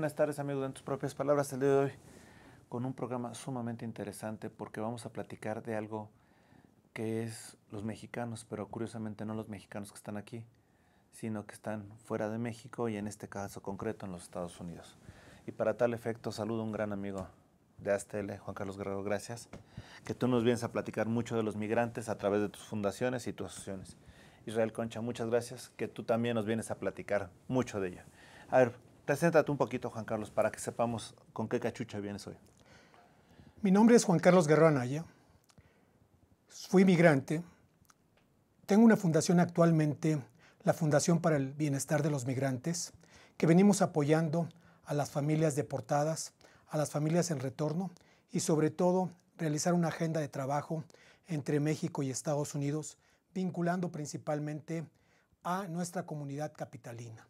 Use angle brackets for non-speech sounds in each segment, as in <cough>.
Buenas tardes, amigos, En tus propias palabras, el día de hoy con un programa sumamente interesante porque vamos a platicar de algo que es los mexicanos, pero curiosamente no los mexicanos que están aquí, sino que están fuera de México y en este caso concreto en los Estados Unidos. Y para tal efecto, saludo a un gran amigo de ASTL, Juan Carlos Guerrero, gracias, que tú nos vienes a platicar mucho de los migrantes a través de tus fundaciones y tus asociaciones. Israel Concha, muchas gracias, que tú también nos vienes a platicar mucho de ello. A ver, Preséntate un poquito, Juan Carlos, para que sepamos con qué cachucha vienes hoy. Mi nombre es Juan Carlos Guerrero Anaya. Fui migrante. Tengo una fundación actualmente, la Fundación para el Bienestar de los Migrantes, que venimos apoyando a las familias deportadas, a las familias en retorno y sobre todo realizar una agenda de trabajo entre México y Estados Unidos, vinculando principalmente a nuestra comunidad capitalina.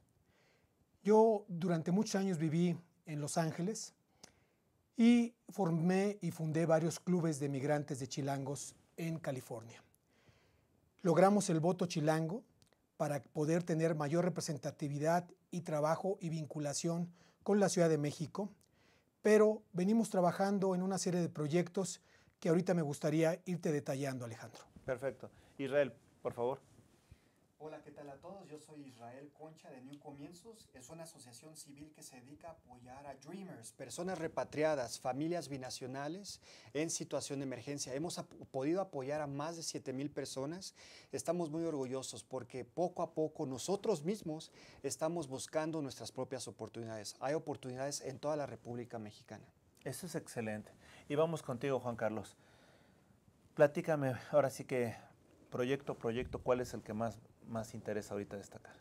Yo durante muchos años viví en Los Ángeles y formé y fundé varios clubes de migrantes de chilangos en California. Logramos el voto chilango para poder tener mayor representatividad y trabajo y vinculación con la Ciudad de México, pero venimos trabajando en una serie de proyectos que ahorita me gustaría irte detallando, Alejandro. Perfecto. Israel, por favor. Hola, ¿qué tal a todos? Yo soy Israel Concha de New Comienzos. Es una asociación civil que se dedica a apoyar a Dreamers, personas repatriadas, familias binacionales en situación de emergencia. Hemos podido apoyar a más de 7,000 personas. Estamos muy orgullosos porque poco a poco nosotros mismos estamos buscando nuestras propias oportunidades. Hay oportunidades en toda la República Mexicana. Eso es excelente. Y vamos contigo, Juan Carlos. Platícame ahora sí que proyecto, proyecto, ¿cuál es el que más más interesa ahorita destacar?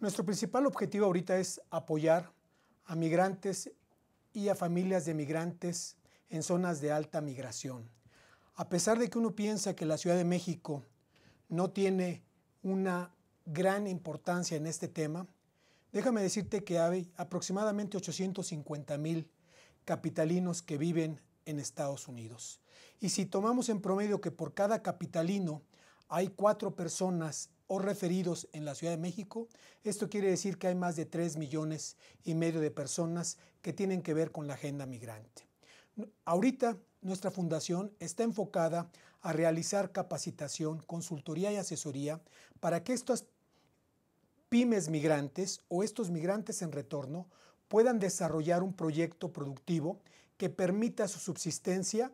Nuestro principal objetivo ahorita es apoyar a migrantes y a familias de migrantes en zonas de alta migración. A pesar de que uno piensa que la Ciudad de México no tiene una gran importancia en este tema, déjame decirte que hay aproximadamente 850 mil capitalinos que viven en Estados Unidos. Y si tomamos en promedio que por cada capitalino hay cuatro personas o referidos en la Ciudad de México, esto quiere decir que hay más de 3 millones y medio de personas que tienen que ver con la agenda migrante. Ahorita nuestra fundación está enfocada a realizar capacitación, consultoría y asesoría para que estos pymes migrantes o estos migrantes en retorno puedan desarrollar un proyecto productivo que permita su subsistencia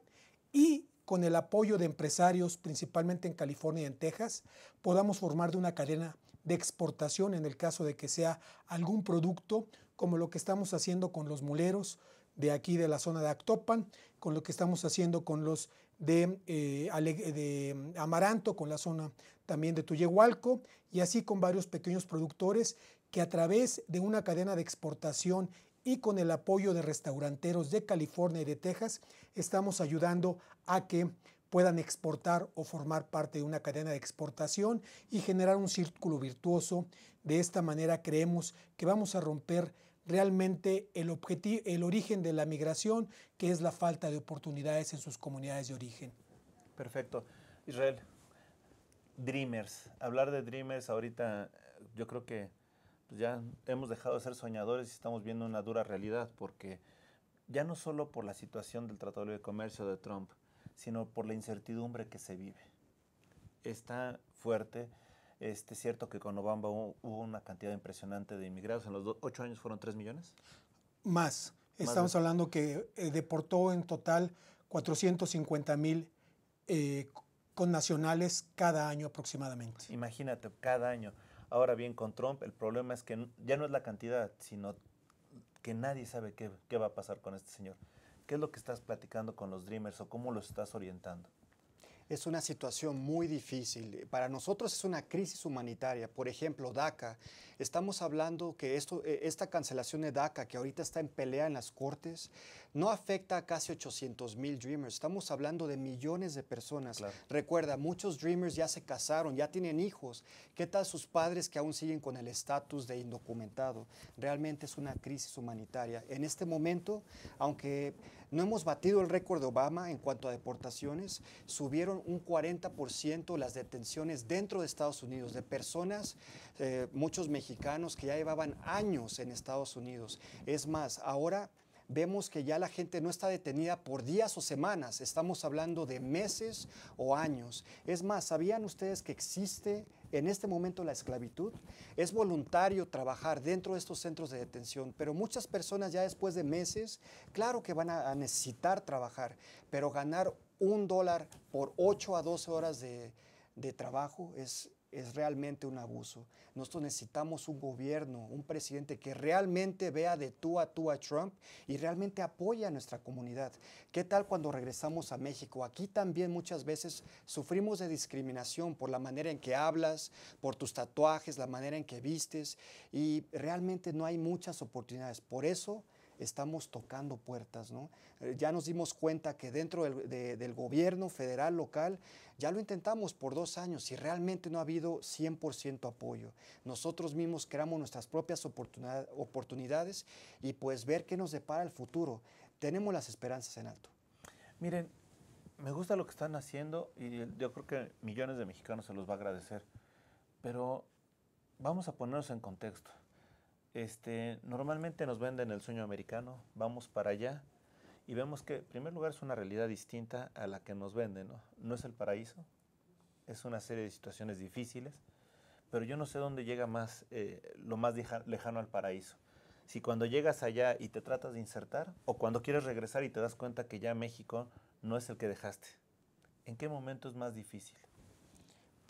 y con el apoyo de empresarios, principalmente en California y en Texas, podamos formar de una cadena de exportación en el caso de que sea algún producto, como lo que estamos haciendo con los muleros de aquí de la zona de Actopan, con lo que estamos haciendo con los de, eh, Amaranto, con la zona también de Tuyehualco, y así con varios pequeños productores que a través de una cadena de exportación y con el apoyo de restauranteros de California y de Texas estamos ayudando a que puedan exportar o formar parte de una cadena de exportación y generar un círculo virtuoso. De esta manera creemos que vamos a romper realmente el, objetivo, el origen de la migración, que es la falta de oportunidades en sus comunidades de origen. Perfecto. Israel, Dreamers, hablar de Dreamers ahorita, yo creo que pues ya hemos dejado de ser soñadores y estamos viendo una dura realidad, porque ya no solo por la situación del Tratado de Comercio de Trump, sino por la incertidumbre que se vive. Está fuerte. Este, es cierto que con Obama hubo una cantidad impresionante de inmigrados. En los ocho años fueron tres millones. Más. Estamos hablando que eh, deportó en total 450 mil eh, con connacionales cada año aproximadamente. Imagínate, cada año. Ahora bien, con Trump el problema es que ya no es la cantidad, sino que nadie sabe qué, va a pasar con este señor. ¿Qué es lo que estás platicando con los Dreamers o cómo los estás orientando? es una situación muy difícil. Para nosotros es una crisis humanitaria. Por ejemplo, DACA. Estamos hablando que esto, eh, esta cancelación de DACA, que ahorita está en pelea en las cortes, no afecta a casi 800 mil Dreamers. Estamos hablando de millones de personas. Recuerda, muchos Dreamers ya se casaron, ya tienen hijos. ¿Qué tal sus padres que aún siguen con el estatus de indocumentado? Realmente es una crisis humanitaria. En este momento, aunque no hemos batido el récord de Obama en cuanto a deportaciones. Subieron un 40% las detenciones dentro de Estados Unidos de personas, eh, muchos mexicanos que ya llevaban años en Estados Unidos. Es más, ahora vemos que ya la gente no está detenida por días o semanas, estamos hablando de meses o años. Es más, ¿sabían ustedes que existe en este momento la esclavitud. Es voluntario trabajar dentro de estos centros de detención, pero muchas personas ya después de meses, claro que van a, necesitar trabajar, pero ganar un dólar por 8 a 12 horas de trabajo es es realmente un abuso. Nosotros necesitamos un gobierno, un presidente que realmente vea de tú a tú a Trump y realmente apoya a nuestra comunidad. ¿Qué tal cuando regresamos a México? Aquí también muchas veces sufrimos de discriminación por la manera en que hablas, por tus tatuajes, la manera en que vistes y realmente no hay muchas oportunidades. Por eso estamos tocando puertas, ¿no? Eh, ya nos dimos cuenta que dentro del, gobierno federal, local, ya lo intentamos por dos años y realmente no ha habido 100% apoyo. Nosotros mismos creamos nuestras propias oportunidades y pues ver qué nos depara el futuro. Tenemos las esperanzas en alto. Miren, me gusta lo que están haciendo y yo creo que millones de mexicanos se los va a agradecer, pero vamos a ponernos en contexto. Este, normalmente nos venden el sueño americano, vamos para allá y vemos que, en primer lugar, es una realidad distinta a la que nos venden, ¿no? No es el paraíso, es una serie de situaciones difíciles, pero yo no sé dónde llega más, eh, lo más lejano al paraíso. Si cuando llegas allá y te tratas de insertar, o cuando quieres regresar y te das cuenta que ya México no es el que dejaste. ¿En qué momento es más difícil?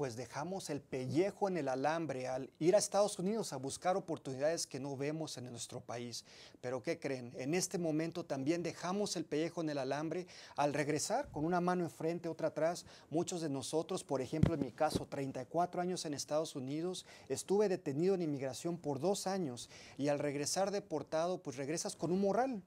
pues dejamos el pellejo en el alambre al ir a Estados Unidos a buscar oportunidades que no vemos en nuestro país. Pero ¿qué creen? En este momento también dejamos el pellejo en el alambre al regresar con una mano enfrente, otra atrás. Muchos de nosotros, por ejemplo en mi caso, 34 años en Estados Unidos, estuve detenido en inmigración por dos años y al regresar deportado, pues regresas con un moral.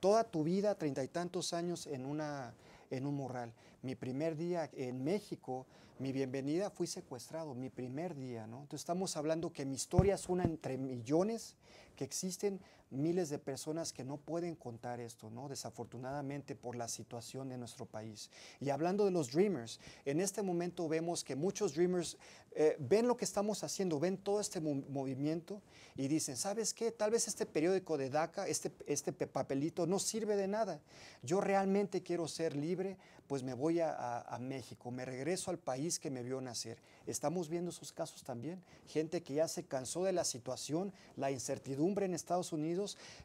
Toda tu vida, treinta y tantos años en una en un morral. Mi primer día en México mi bienvenida, fui secuestrado, mi primer día, ¿no? Entonces estamos hablando que mi historia es una entre millones que existen miles de personas que no pueden contar esto, ¿no? Desafortunadamente por la situación de nuestro país. Y hablando de los Dreamers, en este momento vemos que muchos Dreamers eh, ven lo que estamos haciendo, ven todo este movimiento y dicen, ¿sabes qué? Tal vez este periódico de DACA, este, este papelito no sirve de nada. Yo realmente quiero ser libre, pues me voy a México, me regreso al país que me vio nacer. Estamos viendo esos casos también, gente que ya se cansó de la situación, la incertidumbre en Estados Unidos,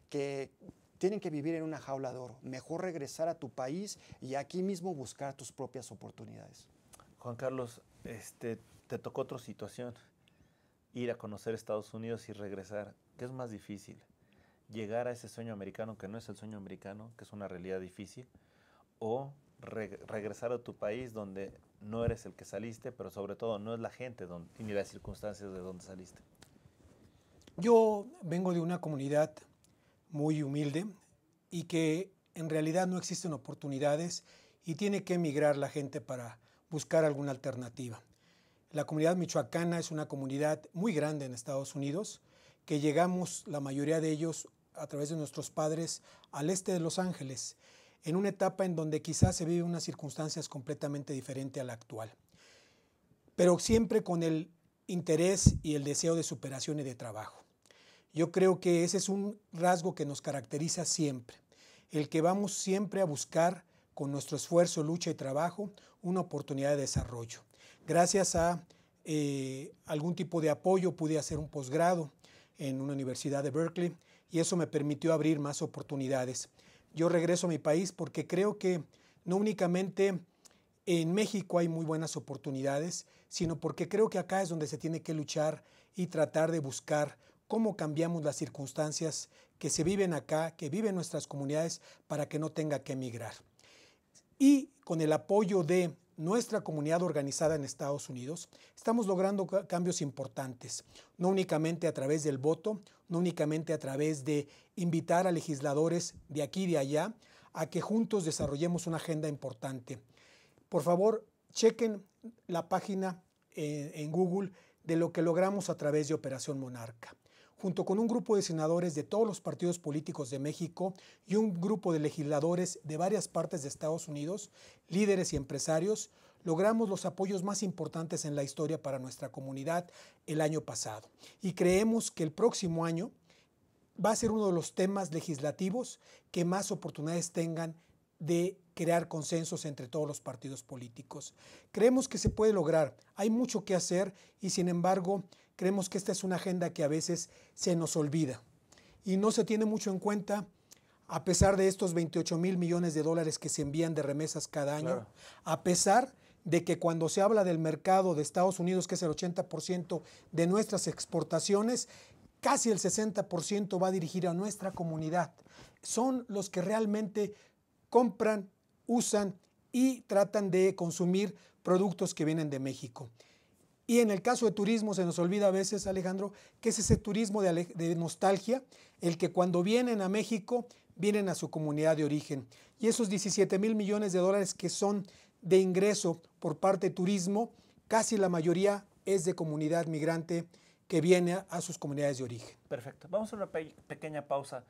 que tienen que vivir en una jaula de oro. Mejor regresar a tu país y aquí mismo buscar tus propias oportunidades. Juan Carlos, este, te tocó otra situación, ir a conocer Estados Unidos y regresar. ¿Qué es más difícil? ¿Llegar a ese sueño americano que no es el sueño americano, que es una realidad difícil? ¿O regresar a tu país donde no eres el que saliste, pero sobre todo no es la gente ni las circunstancias de donde saliste? Yo vengo de una comunidad muy humilde y que en realidad no existen oportunidades y tiene que emigrar la gente para buscar alguna alternativa. La comunidad michoacana es una comunidad muy grande en Estados Unidos, que llegamos, la mayoría de ellos, a través de nuestros padres, al este de Los Ángeles, en una etapa en donde quizás se viven unas circunstancias completamente diferentes a la actual, pero siempre con el interés y el deseo de superación y de trabajo. Yo creo que ese es un rasgo que nos caracteriza siempre, el que vamos siempre a buscar con nuestro esfuerzo, lucha y trabajo una oportunidad de desarrollo. Gracias a eh, algún tipo de apoyo pude hacer un posgrado en una universidad de Berkeley y eso me permitió abrir más oportunidades. Yo regreso a mi país porque creo que no únicamente en México hay muy buenas oportunidades, sino porque creo que acá es donde se tiene que luchar y tratar de buscar cómo cambiamos las circunstancias que se viven acá, que viven nuestras comunidades, para que no tenga que emigrar. Y con el apoyo de nuestra comunidad organizada en Estados Unidos, estamos logrando cambios importantes, no únicamente a través del voto, no únicamente a través de invitar a legisladores de aquí y de allá a que juntos desarrollemos una agenda importante. Por favor, chequen la página eh, en Google de lo que logramos a través de Operación Monarca junto con un grupo de senadores de todos los partidos políticos de México y un grupo de legisladores de varias partes de Estados Unidos, líderes y empresarios, logramos los apoyos más importantes en la historia para nuestra comunidad el año pasado. Y creemos que el próximo año va a ser uno de los temas legislativos que más oportunidades tengan de crear consensos entre todos los partidos políticos. Creemos que se puede lograr, hay mucho que hacer y sin embargo creemos que esta es una agenda que a veces se nos olvida y no se tiene mucho en cuenta a pesar de estos 28 mil millones de dólares que se envían de remesas cada año, a pesar de que cuando se habla del mercado de Estados Unidos, que es el 80% de nuestras exportaciones, casi el 60% va a dirigir a nuestra comunidad. Son los que realmente compran, usan y tratan de consumir productos que vienen de México. Y en el caso de turismo se nos olvida a veces, Alejandro, que es ese turismo de, nostalgia, el que cuando vienen a México, vienen a su comunidad de origen. Y esos 17 mil millones de dólares que son de ingreso por parte de turismo, casi la mayoría es de comunidad migrante que viene a, sus comunidades de origen. Perfecto. Vamos a una pequeña pausa,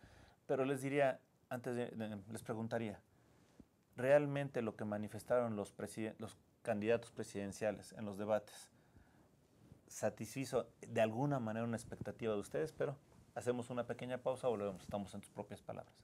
pero les diría, antes de, les preguntaría, ¿realmente lo que manifestaron los candidatos presidenciales en los debates? satisfizo de alguna manera una expectativa de ustedes, pero hacemos una pequeña pausa, volvemos, estamos en tus propias palabras.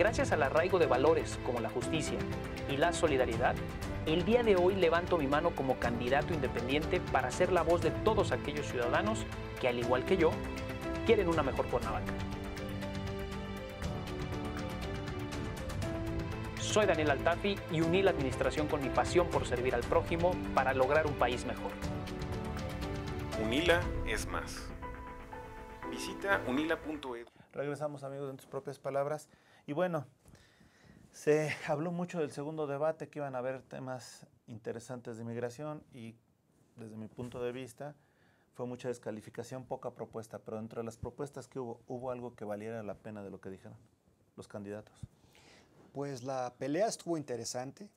Gracias al arraigo de valores como la justicia y la solidaridad, el día de hoy levanto mi mano como candidato independiente para ser la voz de todos aquellos ciudadanos que, al igual que yo, quieren una mejor Cuernavaca. Soy Daniel Altafi y uní la administración con mi pasión por servir al prójimo para lograr un país mejor. Unila es más. Visita unila.edu. Regresamos amigos en tus propias palabras. Y bueno, se habló mucho del segundo debate, que iban a haber temas interesantes de migración y desde mi punto de vista fue mucha descalificación, poca propuesta, pero entre las propuestas que hubo, ¿hubo algo que valiera la pena de lo que dijeron los candidatos? Pues la pelea estuvo interesante,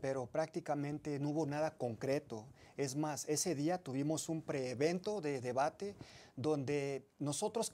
pero prácticamente no hubo nada concreto. Es más, ese día tuvimos un preevento de debate donde nosotros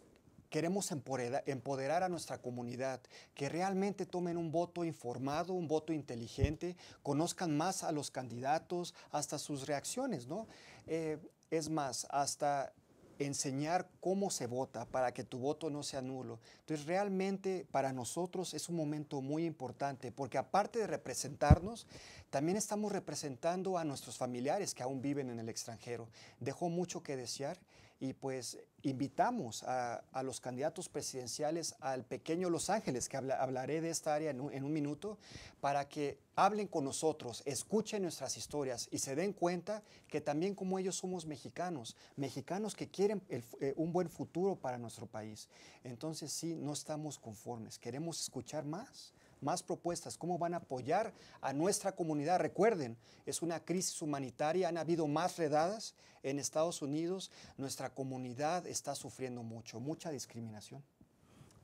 Queremos empoderar a nuestra comunidad, que realmente tomen un voto informado, un voto inteligente, conozcan más a los candidatos, hasta sus reacciones, ¿no? Eh, es más, hasta enseñar cómo se vota para que tu voto no sea nulo. Entonces realmente para nosotros es un momento muy importante porque aparte de representarnos, también estamos representando a nuestros familiares que aún viven en el extranjero. Dejó mucho que desear y pues invitamos a, los candidatos presidenciales al pequeño Los Ángeles, que hablaré de esta área en un, minuto, para que hablen con nosotros, escuchen nuestras historias y se den cuenta que también como ellos somos mexicanos, mexicanos que quieren eh, un buen futuro para nuestro país. Entonces sí, no estamos conformes, queremos escuchar más más propuestas, cómo van a apoyar a nuestra comunidad. Recuerden, es una crisis humanitaria, han habido más redadas en Estados Unidos, nuestra comunidad está sufriendo mucho, mucha discriminación.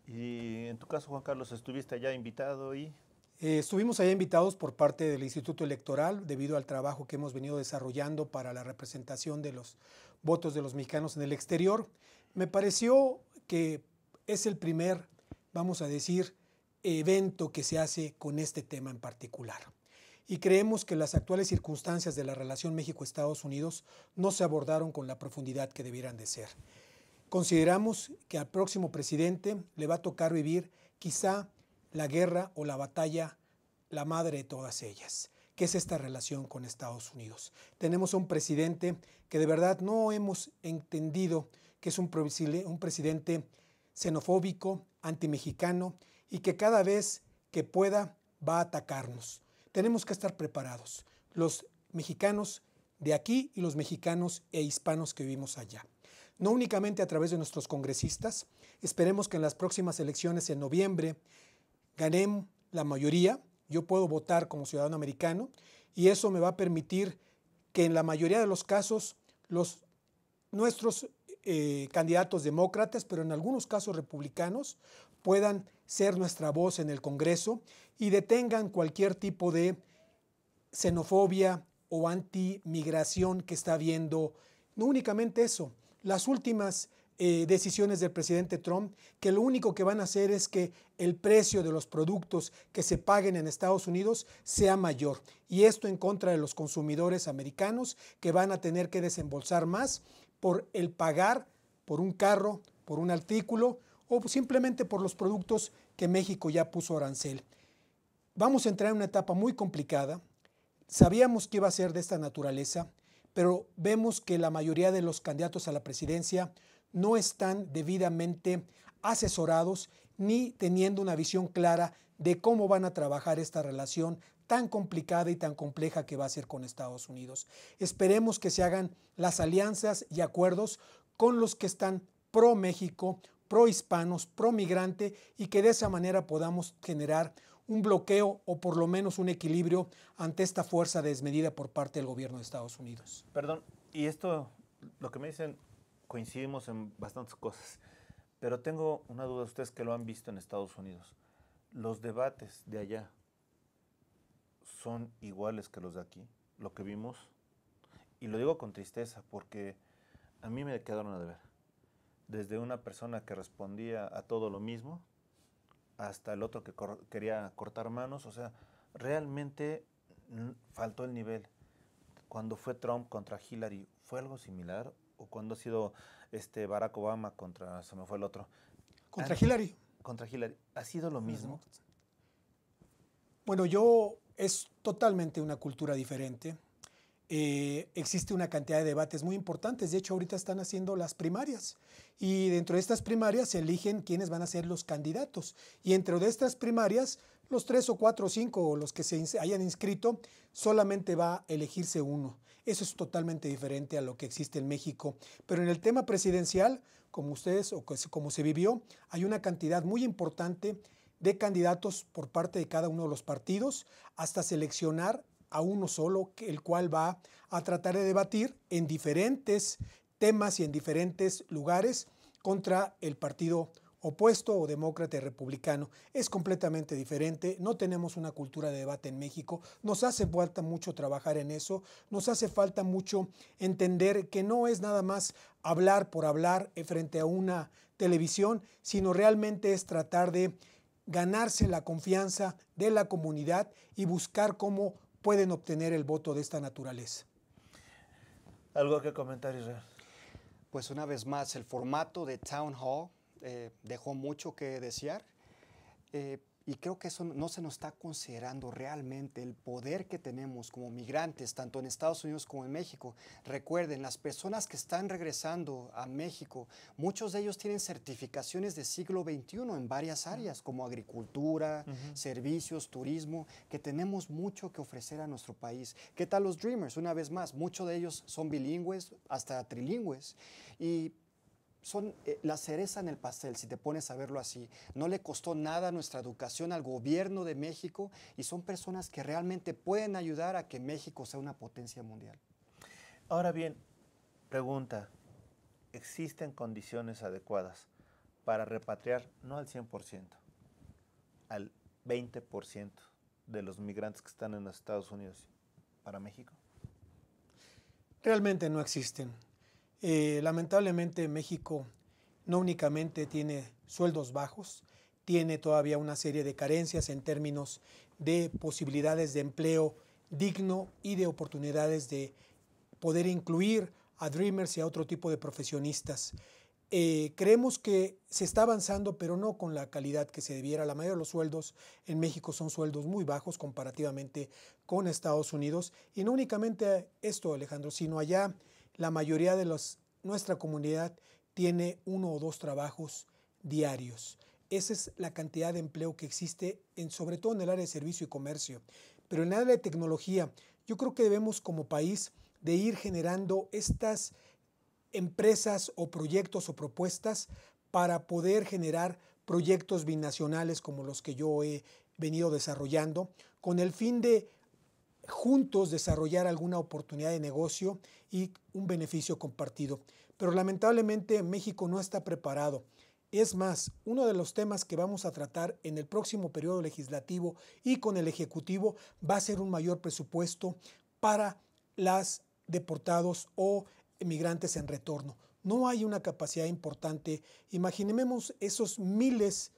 Y en tu caso, Juan Carlos, estuviste allá invitado y... Eh, estuvimos allá invitados por parte del Instituto Electoral debido al trabajo que hemos venido desarrollando para la representación de los votos de los mexicanos en el exterior. Me pareció que es el primer, vamos a decir, evento que se hace con este tema en particular. Y creemos que las actuales circunstancias de la relación México-Estados Unidos no se abordaron con la profundidad que debieran de ser. Consideramos que al próximo presidente le va a tocar vivir quizá la guerra o la batalla, la madre de todas ellas, que es esta relación con Estados Unidos. Tenemos un presidente que de verdad no hemos entendido que es un, un presidente xenofóbico, antimexicano, y que cada vez que pueda va a atacarnos. Tenemos que estar preparados, los mexicanos de aquí y los mexicanos e hispanos que vivimos allá. No únicamente a través de nuestros congresistas, esperemos que en las próximas elecciones en noviembre ganemos la mayoría, yo puedo votar como ciudadano americano y eso me va a permitir que en la mayoría de los casos los, nuestros eh, candidatos demócratas, pero en algunos casos republicanos, puedan ser nuestra voz en el Congreso y detengan cualquier tipo de xenofobia o antimigración que está habiendo. No únicamente eso, las últimas eh, decisiones del presidente Trump, que lo único que van a hacer es que el precio de los productos que se paguen en Estados Unidos sea mayor. Y esto en contra de los consumidores americanos, que van a tener que desembolsar más por el pagar por un carro, por un artículo, o simplemente por los productos que México ya puso arancel. Vamos a entrar en una etapa muy complicada. Sabíamos que iba a ser de esta naturaleza, pero vemos que la mayoría de los candidatos a la presidencia no están debidamente asesorados ni teniendo una visión clara de cómo van a trabajar esta relación tan complicada y tan compleja que va a ser con Estados Unidos. Esperemos que se hagan las alianzas y acuerdos con los que están pro México, prohispanos, promigrante y que de esa manera podamos generar un bloqueo o por lo menos un equilibrio ante esta fuerza desmedida por parte del gobierno de Estados Unidos. Perdón, y esto, lo que me dicen, coincidimos en bastantes cosas, pero tengo una duda, ustedes que lo han visto en Estados Unidos, los debates de allá son iguales que los de aquí, lo que vimos, y lo digo con tristeza porque a mí me quedaron a deber desde una persona que respondía a todo lo mismo hasta el otro que quería cortar manos. O sea, realmente faltó el nivel. Cuando fue Trump contra Hillary, ¿fue algo similar? ¿O cuando ha sido este Barack Obama contra, se me fue el otro? Contra Hillary. Contra Hillary. ¿Ha sido lo mismo? Bueno, yo es totalmente una cultura diferente eh, existe una cantidad de debates muy importantes. De hecho, ahorita están haciendo las primarias y dentro de estas primarias se eligen quiénes van a ser los candidatos. Y dentro de estas primarias, los tres o cuatro o cinco o los que se hayan inscrito, solamente va a elegirse uno. Eso es totalmente diferente a lo que existe en México. Pero en el tema presidencial, como ustedes o como se vivió, hay una cantidad muy importante de candidatos por parte de cada uno de los partidos hasta seleccionar a uno solo, el cual va a tratar de debatir en diferentes temas y en diferentes lugares contra el partido opuesto o demócrata y republicano. Es completamente diferente, no tenemos una cultura de debate en México, nos hace falta mucho trabajar en eso, nos hace falta mucho entender que no es nada más hablar por hablar eh, frente a una televisión, sino realmente es tratar de ganarse la confianza de la comunidad y buscar cómo pueden obtener el voto de esta naturaleza. ¿Algo que comentar, Israel? Pues una vez más, el formato de Town Hall eh, dejó mucho que desear. Eh, y creo que eso no se nos está considerando realmente el poder que tenemos como migrantes, tanto en Estados Unidos como en México. Recuerden, las personas que están regresando a México, muchos de ellos tienen certificaciones de siglo XXI en varias áreas, como agricultura, servicios, turismo, que tenemos mucho que ofrecer a nuestro país. ¿Qué tal los Dreamers? Una vez más, muchos de ellos son bilingües, hasta trilingües. Y son eh, la cereza en el pastel, si te pones a verlo así. No le costó nada nuestra educación al gobierno de México y son personas que realmente pueden ayudar a que México sea una potencia mundial. Ahora bien, pregunta, ¿existen condiciones adecuadas para repatriar no al 100%, al 20% de los migrantes que están en los Estados Unidos para México? Realmente no existen. Eh, lamentablemente México no únicamente tiene sueldos bajos, tiene todavía una serie de carencias en términos de posibilidades de empleo digno y de oportunidades de poder incluir a Dreamers y a otro tipo de profesionistas. Eh, creemos que se está avanzando, pero no con la calidad que se debiera. La mayoría de los sueldos en México son sueldos muy bajos comparativamente con Estados Unidos. Y no únicamente esto, Alejandro, sino allá la mayoría de los, nuestra comunidad tiene uno o dos trabajos diarios. Esa es la cantidad de empleo que existe, en, sobre todo en el área de servicio y comercio. Pero en el área de tecnología, yo creo que debemos como país de ir generando estas empresas o proyectos o propuestas para poder generar proyectos binacionales como los que yo he venido desarrollando, con el fin de juntos desarrollar alguna oportunidad de negocio y un beneficio compartido. Pero lamentablemente México no está preparado. Es más, uno de los temas que vamos a tratar en el próximo periodo legislativo y con el Ejecutivo va a ser un mayor presupuesto para las deportados o migrantes en retorno. No hay una capacidad importante. Imaginemos esos miles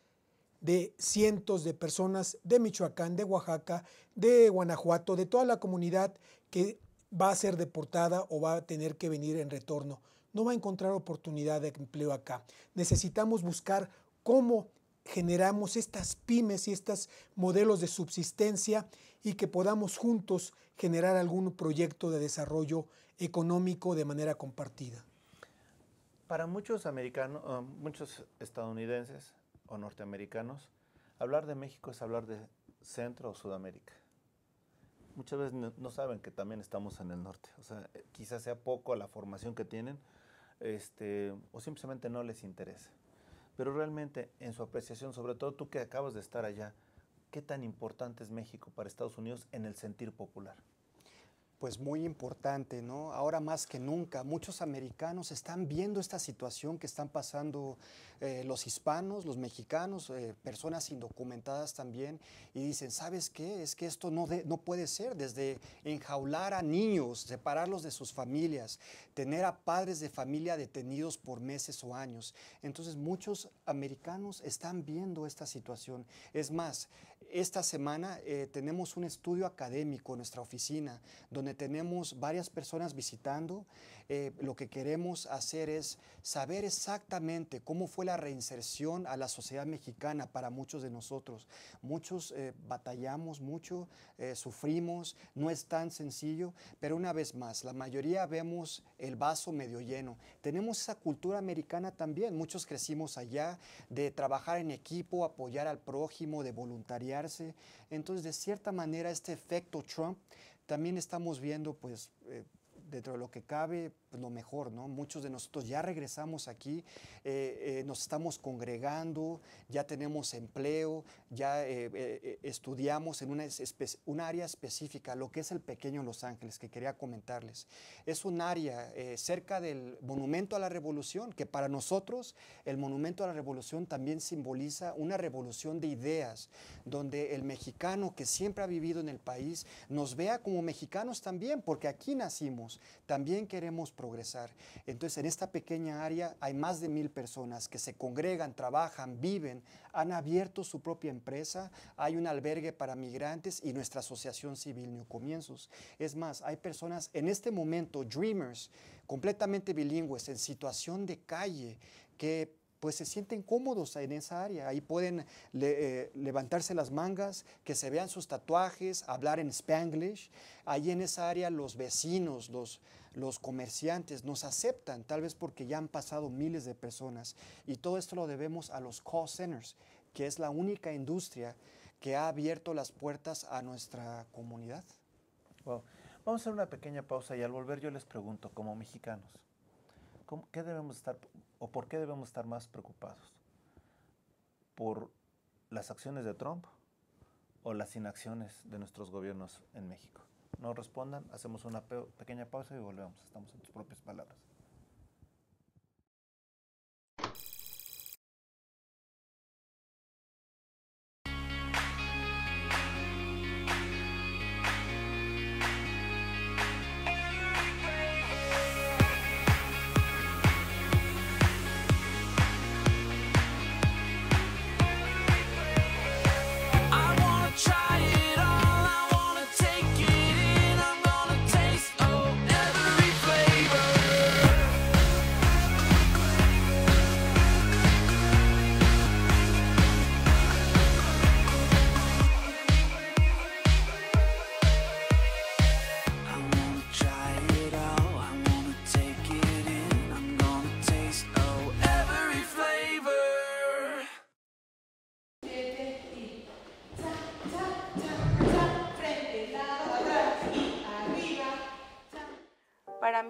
de cientos de personas de Michoacán, de Oaxaca, de Guanajuato, de toda la comunidad que va a ser deportada o va a tener que venir en retorno. No va a encontrar oportunidad de empleo acá. Necesitamos buscar cómo generamos estas pymes y estos modelos de subsistencia y que podamos juntos generar algún proyecto de desarrollo económico de manera compartida. Para muchos americanos, eh, muchos estadounidenses, o norteamericanos, hablar de México es hablar de Centro o Sudamérica. Muchas veces no, saben que también estamos en el norte. O sea, eh, quizás sea poco la formación que tienen este, o simplemente no les interesa. Pero realmente en su apreciación, sobre todo tú que acabas de estar allá, ¿qué tan importante es México para Estados Unidos en el sentir popular? pues muy importante, ¿no? Ahora más que nunca, muchos americanos están viendo esta situación que están pasando eh, los hispanos, los mexicanos, eh, personas indocumentadas también, y dicen, ¿sabes qué? Es que esto no, no puede ser, desde enjaular a niños, separarlos de sus familias, tener a padres de familia detenidos por meses o años. Entonces muchos americanos están viendo esta situación. Es más, esta semana eh, tenemos un estudio académico en nuestra oficina, donde tenemos varias personas visitando eh, lo que queremos hacer es saber exactamente cómo fue la reinserción a la sociedad mexicana para muchos de nosotros. Muchos eh, batallamos mucho, eh, sufrimos, no es tan sencillo, pero una vez más, la mayoría vemos el vaso medio lleno. Tenemos esa cultura americana también, muchos crecimos allá, de trabajar en equipo, apoyar al prójimo, de voluntariarse. Entonces, de cierta manera, este efecto Trump también estamos viendo, pues, dentro de lo que cabe, lo mejor, ¿no? Muchos de nosotros ya regresamos aquí, eh, eh, nos estamos congregando, ya tenemos empleo, ya eh, estudiamos en una un área específica, lo que es el pequeño Los Ángeles, que quería comentarles. Es un área cerca del Monumento a la Revolución, que para nosotros el Monumento a la Revolución también simboliza una revolución de ideas, donde el mexicano que siempre ha vivido en el país nos vea como mexicanos también, porque aquí nacimos, también queremos progresar. Entonces, en esta pequeña área hay más de mil personas que se congregan, trabajan, viven, han abierto su propia empresa, hay un albergue para migrantes y nuestra asociación civil New Comienzos. Es más, hay personas en este momento, dreamers, completamente bilingües, en situación de calle, que pues se sienten cómodos en esa área. Ahí pueden eh, levantarse las mangas, que se vean sus tatuajes, hablar en spanglish. Ahí en esa área los vecinos, los, los comerciantes nos aceptan, tal vez porque ya han pasado miles de personas. Y todo esto lo debemos a los call centers, que es la única industria que ha abierto las puertas a nuestra comunidad. Vamos a hacer una pequeña pausa y al volver yo les pregunto, como mexicanos, debemos estar o por qué debemos estar más preocupados? ¿Por las acciones de Trump o las inacciones de nuestros gobiernos en México? no respondan, hacemos una pequeña pausa y volvemos. Estamos en tus propias palabras.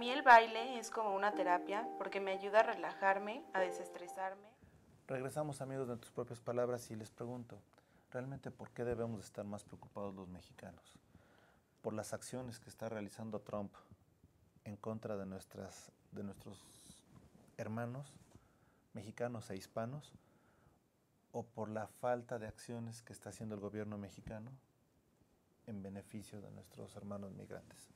mí el baile es como una terapia porque me ayuda a relajarme, a desestresarme. Regresamos amigos de tus propias palabras y les pregunto, ¿realmente por qué debemos estar más preocupados los mexicanos? Por las acciones que está realizando Trump en contra de, nuestras, de nuestros hermanos mexicanos e hispanos, o por la falta de acciones que está haciendo el gobierno mexicano en beneficio de nuestros hermanos migrantes.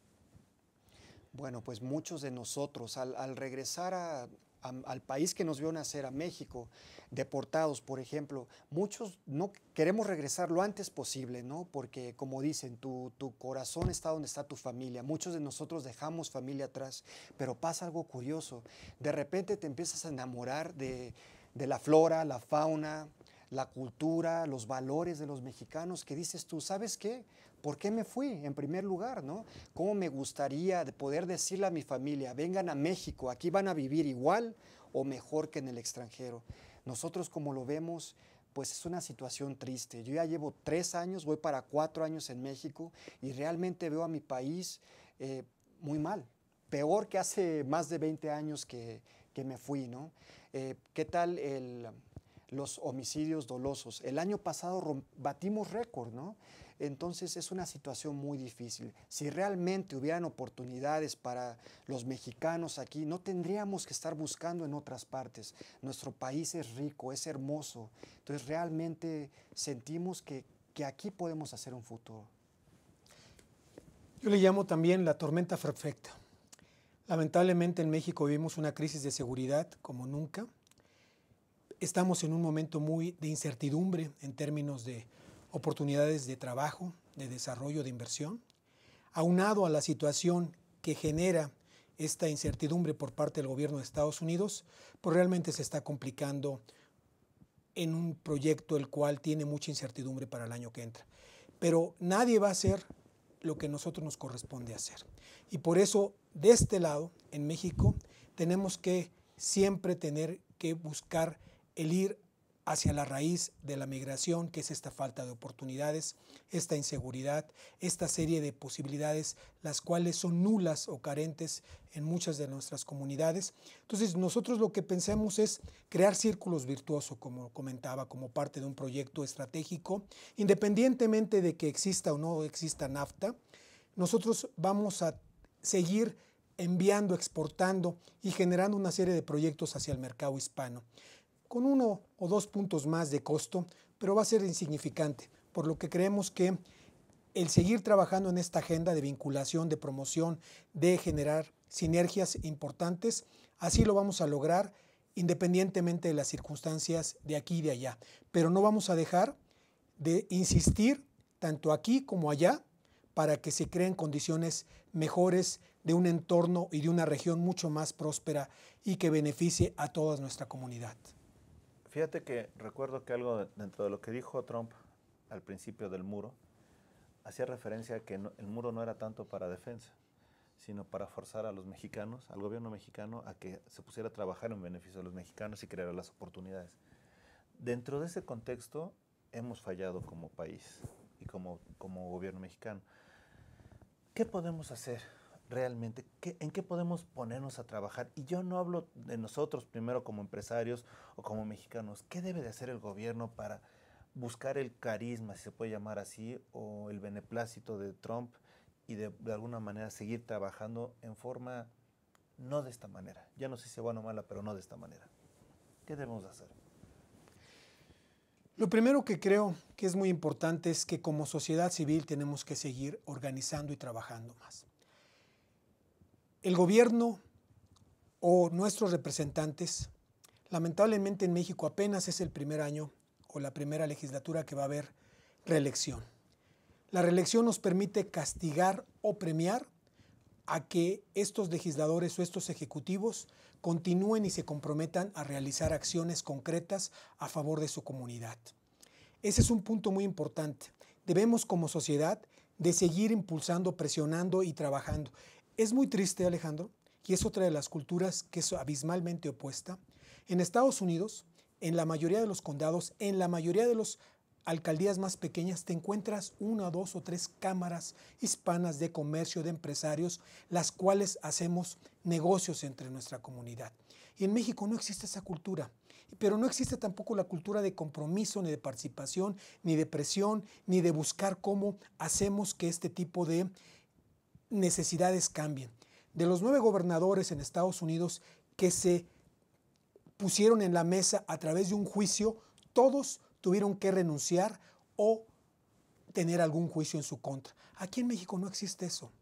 Bueno, pues muchos de nosotros, al, regresar al país que nos vio nacer, a México, deportados, por ejemplo, muchos no queremos regresar lo antes posible, ¿no? Porque, como dicen, tu, corazón está donde está tu familia. Muchos de nosotros dejamos familia atrás, pero pasa algo curioso. De repente te empiezas a enamorar de, de la flora, la fauna, la cultura, los valores de los mexicanos, que dices tú, ¿sabes qué? ¿Por qué me fui en primer lugar? ¿no? ¿Cómo me gustaría poder decirle a mi familia, vengan a México, aquí van a vivir igual o mejor que en el extranjero? Nosotros como lo vemos, pues es una situación triste. Yo ya llevo tres años, voy para cuatro años en México y realmente veo a mi país eh, muy mal, peor que hace más de 20 años que, que me fui, ¿no? Eh, ¿Qué tal el los homicidios dolosos. El año pasado batimos récord, ¿no? Entonces es una situación muy difícil. Si realmente hubieran oportunidades para los mexicanos aquí, no tendríamos que estar buscando en otras partes. Nuestro país es rico, es hermoso. Entonces realmente sentimos que, aquí podemos hacer un futuro. Yo le llamo también la tormenta perfecta. Lamentablemente en México vivimos una crisis de seguridad como nunca estamos en un momento muy de incertidumbre en términos de oportunidades de trabajo, de desarrollo, de inversión. Aunado a la situación que genera esta incertidumbre por parte del gobierno de Estados Unidos, pues realmente se está complicando en un proyecto el cual tiene mucha incertidumbre para el año que entra. Pero nadie va a hacer lo que nosotros nos corresponde hacer. Y por eso, de este lado, en México, tenemos que siempre tener que buscar el ir hacia la raíz de la migración, que es esta falta de oportunidades, esta inseguridad, esta serie de posibilidades, las cuales son nulas o carentes en muchas de nuestras comunidades. Entonces, nosotros lo que pensamos es crear círculos virtuosos, como comentaba, como parte de un proyecto estratégico, independientemente de que exista o no exista NAFTA, nosotros vamos a seguir enviando, exportando y generando una serie de proyectos hacia el mercado hispano con uno o dos puntos más de costo, pero va a ser insignificante, por lo que creemos que el seguir trabajando en esta agenda de vinculación, de promoción, de generar sinergias importantes, así lo vamos a lograr independientemente de las circunstancias de aquí y de allá. Pero no vamos a dejar de insistir tanto aquí como allá para que se creen condiciones mejores de un entorno y de una región mucho más próspera y que beneficie a toda nuestra comunidad. Fíjate que recuerdo que algo dentro de lo que dijo Trump al principio del muro, hacía referencia a que el muro no era tanto para defensa, sino para forzar a los mexicanos, al gobierno mexicano, a que se pusiera a trabajar en beneficio de los mexicanos y creara las oportunidades. Dentro de ese contexto, hemos fallado como país y como, como gobierno mexicano. ¿Qué podemos hacer? realmente en qué podemos ponernos a trabajar. Y yo no hablo de nosotros primero como empresarios o como mexicanos. ¿Qué debe de hacer el gobierno para buscar el carisma, si se puede llamar así, o el beneplácito de Trump y de, alguna manera seguir trabajando en forma no de esta manera? Ya no sé si bueno o mala, pero no de esta manera. ¿Qué debemos hacer? Lo primero que creo que es muy importante es que como sociedad civil tenemos que seguir organizando y trabajando más. El gobierno o nuestros representantes, lamentablemente en México apenas es el primer año o la primera legislatura que va a haber reelección. La reelección nos permite castigar o premiar a que estos legisladores o estos ejecutivos continúen y se comprometan a realizar acciones concretas a favor de su comunidad. Ese es un punto muy importante. Debemos como sociedad de seguir impulsando, presionando y trabajando. Es muy triste, Alejandro, y es otra de las culturas que es abismalmente opuesta. En Estados Unidos, en la mayoría de los condados, en la mayoría de las alcaldías más pequeñas, te encuentras una, dos o tres cámaras hispanas de comercio, de empresarios, las cuales hacemos negocios entre nuestra comunidad. Y en México no existe esa cultura, pero no existe tampoco la cultura de compromiso, ni de participación, ni de presión, ni de buscar cómo hacemos que este tipo de necesidades cambian. De los nueve gobernadores en Estados Unidos que se pusieron en la mesa a través de un juicio, todos tuvieron que renunciar o tener algún juicio en su contra. Aquí en México no existe eso.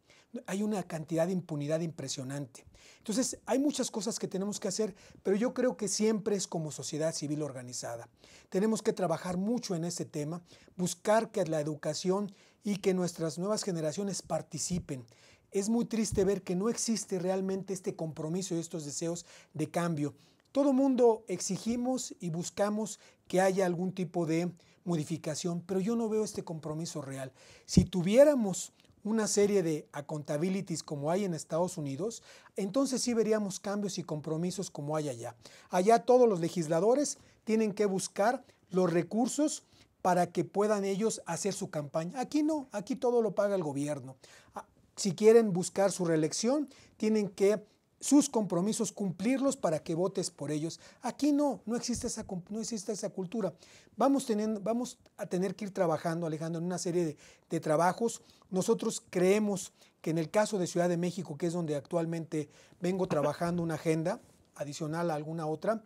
Hay una cantidad de impunidad impresionante. Entonces, hay muchas cosas que tenemos que hacer, pero yo creo que siempre es como sociedad civil organizada. Tenemos que trabajar mucho en ese tema, buscar que la educación y que nuestras nuevas generaciones participen. Es muy triste ver que no existe realmente este compromiso y estos deseos de cambio. Todo mundo exigimos y buscamos que haya algún tipo de modificación, pero yo no veo este compromiso real. Si tuviéramos una serie de accountabilities como hay en Estados Unidos, entonces sí veríamos cambios y compromisos como hay allá. Allá todos los legisladores tienen que buscar los recursos para que puedan ellos hacer su campaña. Aquí no, aquí todo lo paga el gobierno. Ah, si quieren buscar su reelección, tienen que sus compromisos, cumplirlos para que votes por ellos. Aquí no, no existe esa, no existe esa cultura. Vamos, vamos a tener que ir trabajando, Alejandro, en una serie de, trabajos. Nosotros creemos que en el caso de Ciudad de México, que es donde actualmente vengo trabajando una agenda adicional a alguna otra,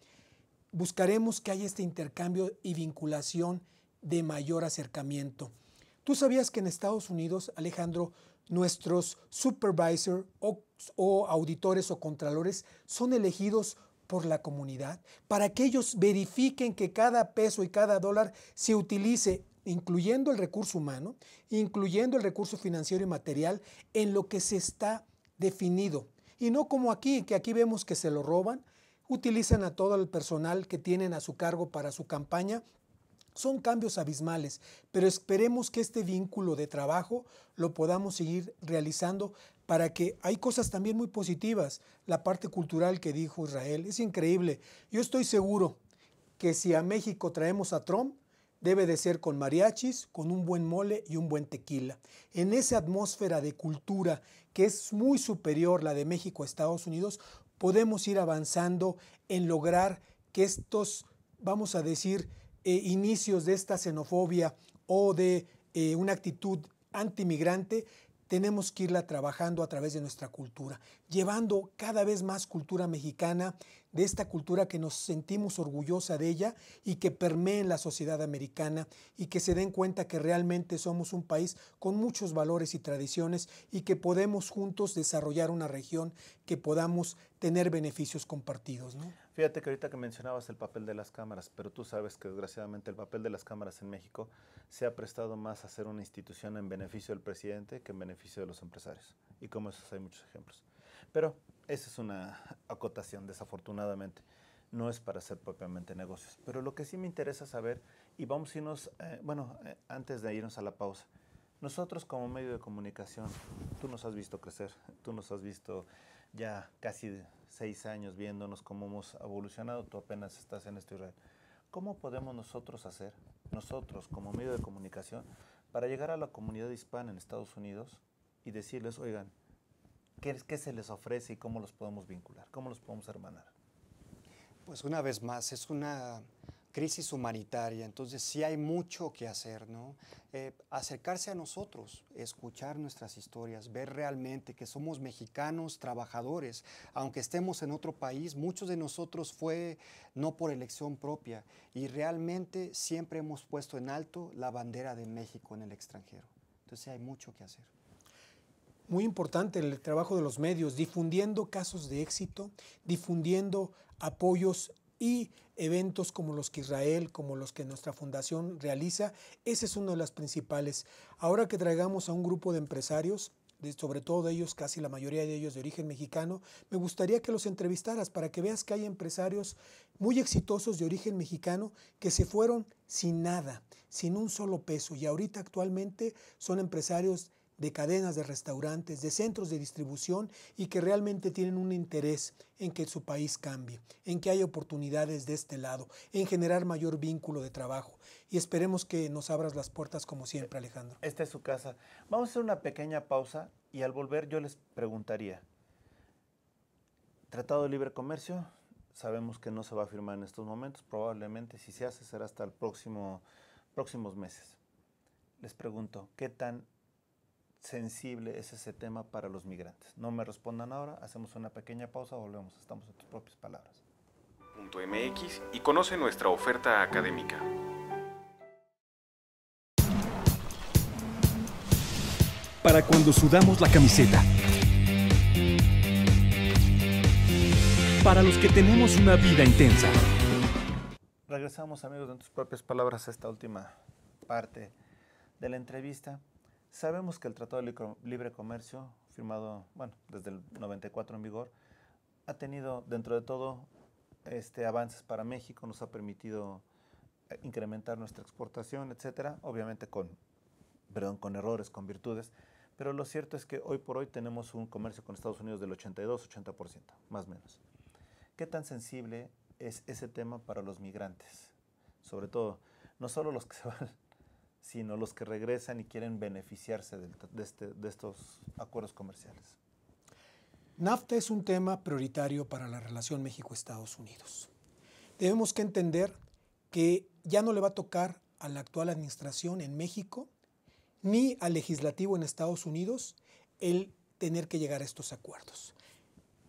buscaremos que haya este intercambio y vinculación de mayor acercamiento. ¿Tú sabías que en Estados Unidos, Alejandro, nuestros supervisor o, auditores o contralores son elegidos por la comunidad para que ellos verifiquen que cada peso y cada dólar se utilice, incluyendo el recurso humano, incluyendo el recurso financiero y material, en lo que se está definido. Y no como aquí, que aquí vemos que se lo roban, utilizan a todo el personal que tienen a su cargo para su campaña son cambios abismales, pero esperemos que este vínculo de trabajo lo podamos seguir realizando para que hay cosas también muy positivas. La parte cultural que dijo Israel es increíble. Yo estoy seguro que si a México traemos a Trump, debe de ser con mariachis, con un buen mole y un buen tequila. En esa atmósfera de cultura que es muy superior la de México a Estados Unidos, podemos ir avanzando en lograr que estos, vamos a decir, eh, inicios de esta xenofobia o de eh, una actitud antimigrante, tenemos que irla trabajando a través de nuestra cultura llevando cada vez más cultura mexicana, de esta cultura que nos sentimos orgullosa de ella y que permee en la sociedad americana y que se den cuenta que realmente somos un país con muchos valores y tradiciones y que podemos juntos desarrollar una región que podamos tener beneficios compartidos. Fíjate que ahorita que mencionabas el papel de las cámaras, pero tú sabes que desgraciadamente el papel de las cámaras en México se ha prestado más a ser una institución en beneficio del presidente que en beneficio de los empresarios. Y como esos hay muchos ejemplos. Pero esa es una <laughs> acotación, desafortunadamente. No es para hacer propiamente negocios. Pero lo que sí me interesa saber, y vamos a irnos, eh, bueno, eh, antes de irnos a la pausa, nosotros como medio de comunicación, tú nos has visto crecer, tú nos has visto ya casi seis años viéndonos cómo hemos evolucionado, tú apenas estás en este Israel. ¿Cómo podemos nosotros hacer, nosotros como medio de comunicación, para llegar a la comunidad hispana en Estados Unidos y decirles, oigan, ¿Qué, es, que se les ofrece y cómo los podemos vincular? ¿Cómo los podemos hermanar? Pues una vez más, es una crisis humanitaria, entonces sí hay mucho que hacer, ¿no? Eh, acercarse a nosotros, escuchar nuestras historias, ver realmente que somos mexicanos trabajadores, aunque estemos en otro país, muchos de nosotros fue no por elección propia y realmente siempre hemos puesto en alto la bandera de México en el extranjero, entonces sí hay mucho que hacer muy importante el trabajo de los medios, difundiendo casos de éxito, difundiendo apoyos y eventos como los que Israel, como los que nuestra fundación realiza. Ese es uno de los principales. Ahora que traigamos a un grupo de empresarios, sobre todo de ellos, casi la mayoría de ellos de origen mexicano, me gustaría que los entrevistaras para que veas que hay empresarios muy exitosos de origen mexicano que se fueron sin nada, sin un solo peso y ahorita actualmente son empresarios de cadenas de restaurantes, de centros de distribución y que realmente tienen un interés en que su país cambie, en que haya oportunidades de este lado, en generar mayor vínculo de trabajo. Y esperemos que nos abras las puertas como siempre, Alejandro. Esta es su casa. Vamos a hacer una pequeña pausa y al volver yo les preguntaría, Tratado de Libre Comercio, sabemos que no se va a firmar en estos momentos, probablemente si se hace será hasta el próximo próximos meses. Les pregunto, ¿qué tan sensible es ese tema para los migrantes. No me respondan ahora, hacemos una pequeña pausa, volvemos, estamos en tus propias palabras. .mx y conoce nuestra oferta académica. Para cuando sudamos la camiseta. Para los que tenemos una vida intensa. Regresamos amigos en tus propias palabras a esta última parte de la entrevista. Sabemos que el Tratado de Libre Comercio, firmado, bueno, desde el 94 en vigor, ha tenido dentro de todo este, avances para México, nos ha permitido eh, incrementar nuestra exportación, etcétera, obviamente con, perdón, con errores, con virtudes, pero lo cierto es que hoy por hoy tenemos un comercio con Estados Unidos del 82-80%, más o menos. ¿Qué tan sensible es ese tema para los migrantes? Sobre todo, no solo los que se van sino los que regresan y quieren beneficiarse este, de, estos acuerdos comerciales. NAFTA es un tema prioritario para la relación México-Estados Unidos. Debemos que entender que ya no le va a tocar a la actual administración en México ni al legislativo en Estados Unidos el tener que llegar a estos acuerdos.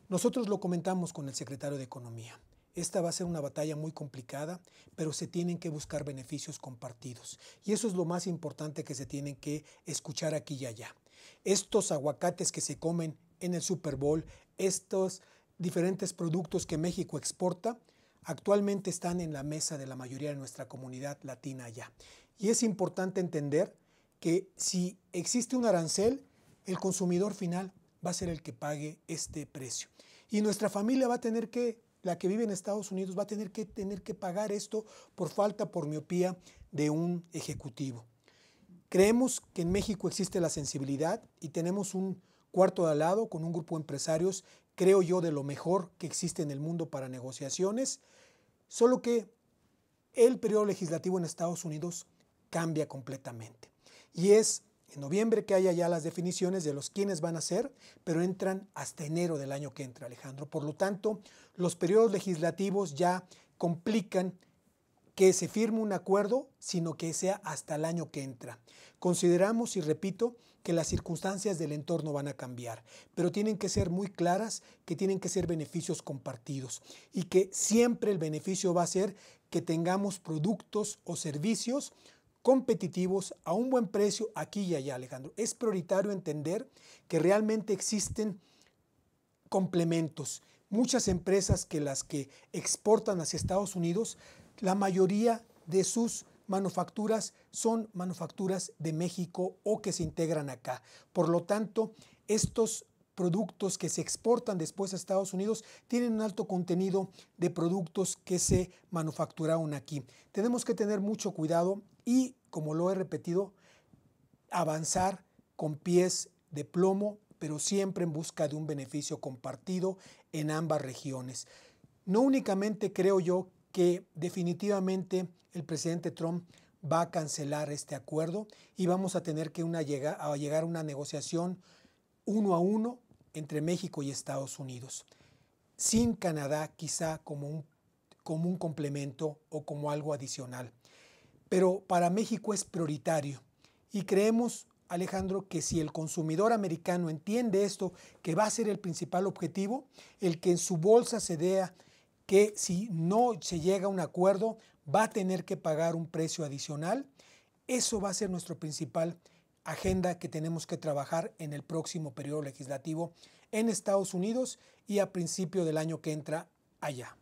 Nosotros lo comentamos con el secretario de Economía. Esta va a ser una batalla muy complicada, pero se tienen que buscar beneficios compartidos. Y eso es lo más importante que se tienen que escuchar aquí y allá. Estos aguacates que se comen en el Super Bowl, estos diferentes productos que México exporta, actualmente están en la mesa de la mayoría de nuestra comunidad latina allá. Y es importante entender que si existe un arancel, el consumidor final va a ser el que pague este precio. Y nuestra familia va a tener que la que vive en Estados Unidos va a tener que tener que pagar esto por falta, por miopía de un ejecutivo. Creemos que en México existe la sensibilidad y tenemos un cuarto de al lado con un grupo de empresarios, creo yo, de lo mejor que existe en el mundo para negociaciones, solo que el periodo legislativo en Estados Unidos cambia completamente. Y es en noviembre que haya ya las definiciones de los quiénes van a ser, pero entran hasta enero del año que entra, Alejandro. Por lo tanto, los periodos legislativos ya complican que se firme un acuerdo, sino que sea hasta el año que entra. Consideramos, y repito, que las circunstancias del entorno van a cambiar, pero tienen que ser muy claras, que tienen que ser beneficios compartidos y que siempre el beneficio va a ser que tengamos productos o servicios competitivos a un buen precio aquí y allá, Alejandro. Es prioritario entender que realmente existen complementos. Muchas empresas que las que exportan hacia Estados Unidos, la mayoría de sus manufacturas son manufacturas de México o que se integran acá. Por lo tanto, estos productos que se exportan después a Estados Unidos tienen un alto contenido de productos que se manufacturaron aquí. Tenemos que tener mucho cuidado y, como lo he repetido, avanzar con pies de plomo, pero siempre en busca de un beneficio compartido en ambas regiones. No únicamente creo yo que definitivamente el presidente Trump va a cancelar este acuerdo y vamos a tener que una a llegar a una negociación uno a uno entre México y Estados Unidos, sin Canadá quizá como un, como un complemento o como algo adicional pero para México es prioritario. Y creemos, Alejandro, que si el consumidor americano entiende esto, que va a ser el principal objetivo, el que en su bolsa se vea que si no se llega a un acuerdo, va a tener que pagar un precio adicional. Eso va a ser nuestra principal agenda que tenemos que trabajar en el próximo periodo legislativo en Estados Unidos y a principio del año que entra allá.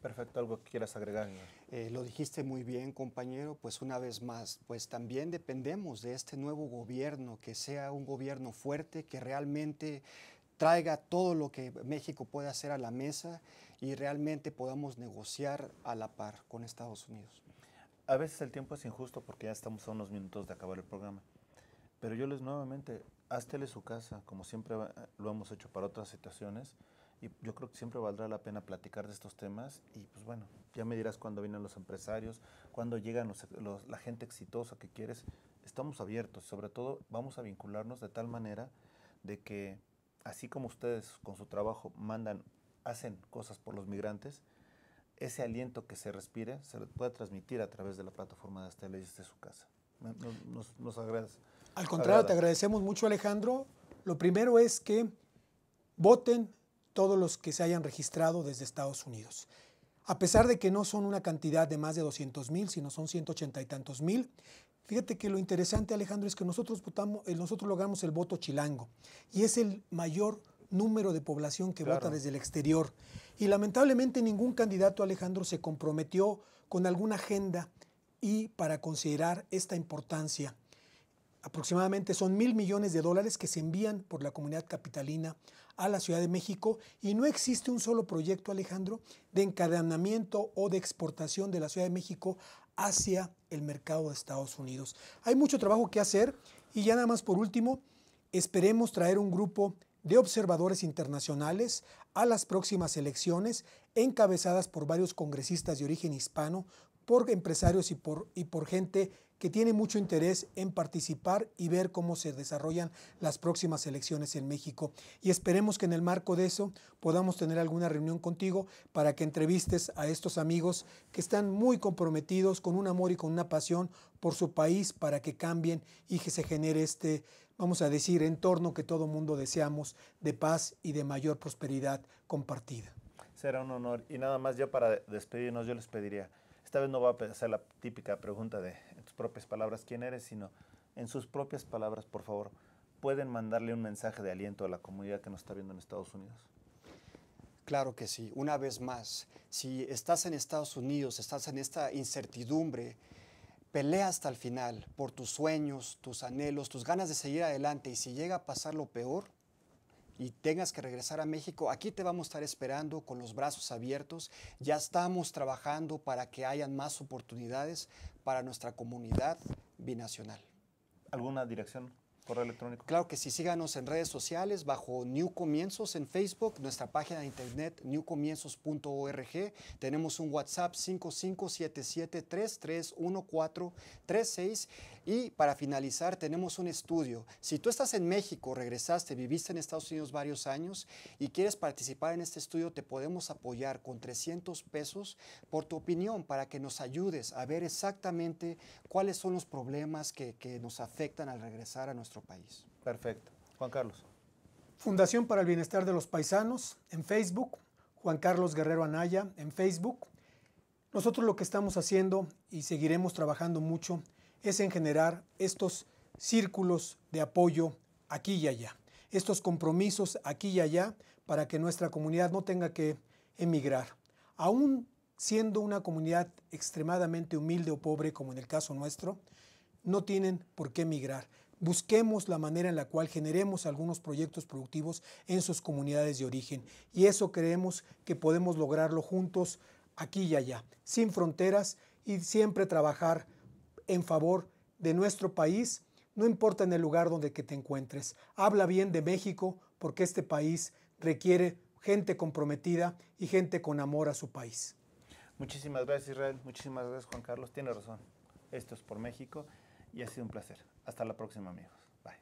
Perfecto, algo que quieras agregar. Eh, lo dijiste muy bien, compañero, pues una vez más, pues también dependemos de este nuevo gobierno, que sea un gobierno fuerte, que realmente traiga todo lo que México puede hacer a la mesa y realmente podamos negociar a la par con Estados Unidos. A veces el tiempo es injusto porque ya estamos a unos minutos de acabar el programa. Pero yo les nuevamente, háztele su casa, como siempre lo hemos hecho para otras situaciones. Y yo creo que siempre valdrá la pena platicar de estos temas y pues bueno, ya me dirás cuando vienen los empresarios, cuando llegan la gente exitosa que quieres. Estamos abiertos, sobre todo vamos a vincularnos de tal manera de que así como ustedes con su trabajo mandan, hacen cosas por los migrantes, ese aliento que se respire se puede transmitir a través de la plataforma de y de su casa. Nos, nos, Al contrario, te agradecemos mucho Alejandro. Lo primero es que voten, todos los que se hayan registrado desde Estados Unidos. A pesar de que no son una cantidad de más de 200 mil, sino son 180 y tantos mil, fíjate que lo interesante, Alejandro, es que nosotros, votamos, eh, nosotros logramos el voto chilango y es el mayor número de población que vota desde el exterior. Y lamentablemente ningún candidato, Alejandro, se comprometió con alguna agenda y para considerar esta importancia Aproximadamente son mil millones de dólares que se envían por la comunidad capitalina a la Ciudad de México y no existe un solo proyecto, Alejandro, de encadenamiento o de exportación de la Ciudad de México hacia el mercado de Estados Unidos. Hay mucho trabajo que hacer y ya nada más por último, esperemos traer un grupo de observadores internacionales a las próximas elecciones encabezadas por varios congresistas de origen hispano, por empresarios y por, y por gente que tiene mucho interés en participar y ver cómo se desarrollan las próximas elecciones en México. Y esperemos que en el marco de eso podamos tener alguna reunión contigo para que entrevistes a estos amigos que están muy comprometidos con un amor y con una pasión por su país para que cambien y que se genere este, vamos a decir, entorno que todo mundo deseamos de paz y de mayor prosperidad compartida. Será un honor. Y nada más, ya para despedirnos, yo les pediría, esta vez no va a ser la típica pregunta de propias palabras quién eres, sino en sus propias palabras, por favor, pueden mandarle un mensaje de aliento a la comunidad que nos está viendo en Estados Unidos. Claro que sí, una vez más, si estás en Estados Unidos, estás en esta incertidumbre, pelea hasta el final por tus sueños, tus anhelos, tus ganas de seguir adelante y si llega a pasar lo peor, y tengas que regresar a México, aquí te vamos a estar esperando con los brazos abiertos. Ya estamos trabajando para que hayan más oportunidades para nuestra comunidad binacional. ¿Alguna dirección? correo electrónico. Claro que sí, síganos en redes sociales bajo New Comienzos en Facebook, nuestra página de internet newcomienzos.org. Tenemos un WhatsApp 5577-331436 y para finalizar, tenemos un estudio. Si tú estás en México, regresaste, viviste en Estados Unidos varios años y quieres participar en este estudio, te podemos apoyar con 300 pesos por tu opinión para que nos ayudes a ver exactamente cuáles son los problemas que, nos afectan al regresar a nuestro país. Perfecto. Juan Carlos. Fundación para el Bienestar de los Paisanos en Facebook, Juan Carlos Guerrero Anaya en Facebook. Nosotros lo que estamos haciendo y seguiremos trabajando mucho es en generar estos círculos de apoyo aquí y allá, estos compromisos aquí y allá para que nuestra comunidad no tenga que emigrar. Aún siendo una comunidad extremadamente humilde o pobre, como en el caso nuestro, no tienen por qué emigrar. Busquemos la manera en la cual generemos algunos proyectos productivos en sus comunidades de origen. Y eso creemos que podemos lograrlo juntos aquí y allá, sin fronteras y siempre trabajar en favor de nuestro país, no importa en el lugar donde te encuentres. Habla bien de México porque este país requiere gente comprometida y gente con amor a su país. Muchísimas gracias Israel, muchísimas gracias Juan Carlos, tiene razón. Esto es por México y ha sido un placer. Hasta la próxima amigos. Bye.